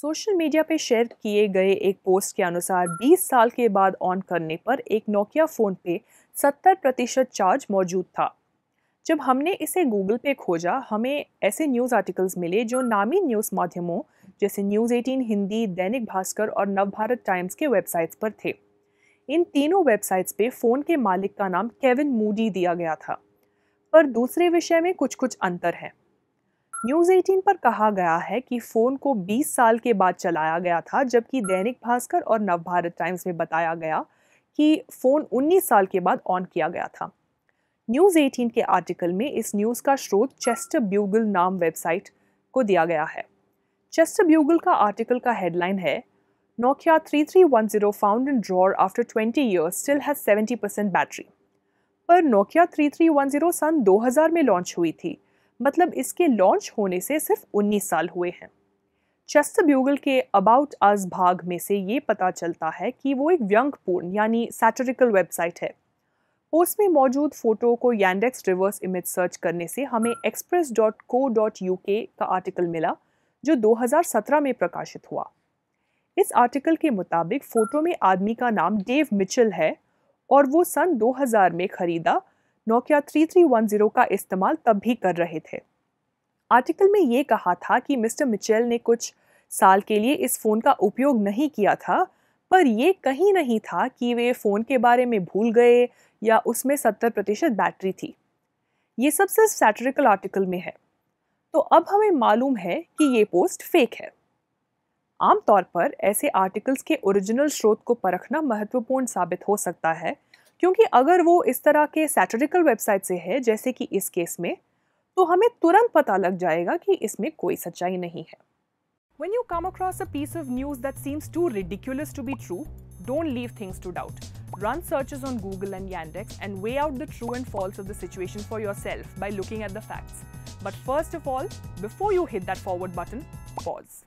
Social media पर share किए गए एक पोस्ट के अनुसार 20 साल के बाद ऑन करने पर एक नोकिया फ़ोन पे 70 प्रतिशत चार्ज मौजूद था जब हमने इसे गूगल पे खोजा हमें ऐसे न्यूज़ आर्टिकल्स मिले जो नामी न्यूज़ माध्यमों जैसे न्यूज़ एटीन हिंदी दैनिक भास्कर और नवभारत टाइम्स के वेबसाइट्स पर थे इन तीनों वेबसाइट्स पे फ़ोन के मालिक का नाम केविन मूडी दिया गया था पर दूसरे विषय में कुछ कुछ अंतर है न्यूज़ 18 पर कहा गया है कि फ़ोन को 20 साल के बाद चलाया गया था जबकि दैनिक भास्कर और नवभारत टाइम्स में बताया गया कि फ़ोन 19 साल के बाद ऑन किया गया था न्यूज़ 18 के आर्टिकल में इस न्यूज़ का स्रोत चेस्टर ब्यूगल नाम वेबसाइट को दिया गया है चेस्टर ब्यूगल का आर्टिकल का हेडलाइन है Nokia 3310 found drawer after twenty 20 still has seventy 70% battery पर वन 3310 सन 2000 में लॉन्च हुई थी मतलब इसके लॉन्च होने से सिर्फ 19 साल हुए हैं चेस्टर ब्यूगल के अबाउट अस भाग में से ये पता चलता है कि वो एक व्यंगपूर्ण यानी सैटरिकल वेबसाइट है पोस्ट में मौजूद फोटो को यैंडेक्स रिवर्स इमेज सर्च करने से हमें Express dot co dot U K का आर्टिकल मिला जो 2017 में प्रकाशित हुआ इस आर्टिकल के मुताबिक फ़ोटो में आदमी का नाम डेव मिचल है और वो सन 2000 में ख़रीदा नोकिया 3310 का इस्तेमाल तब भी कर रहे थे आर्टिकल में ये कहा था कि मिस्टर मिचेल ने कुछ साल के लिए इस फ़ोन का उपयोग नहीं किया था पर यह कहीं नहीं था कि वे फ़ोन के बारे में भूल गए या उसमें सत्तर प्रतिशत बैटरी थी ये सब सिर्फ सैटरिकल आर्टिकल में है तो अब हमें मालूम है कि ये पोस्ट फेक है आमतौर पर ऐसे आर्टिकल्स के ओरिजिनल स्रोत को परखना महत्वपूर्ण साबित हो सकता है क्योंकि अगर वो इस तरह के सैटरिकल वेबसाइट से है जैसे कि इस केस में तो हमें तुरंत पता लग जाएगा कि इसमें कोई सच्चाई नहीं है When you come across a piece of news that seems too ridiculous to be true, don't leave things to doubt. Run searches on Google and Yandex and weigh out the true and false of the situation for yourself by looking at the facts. But first of all, before you hit that forward button, pause.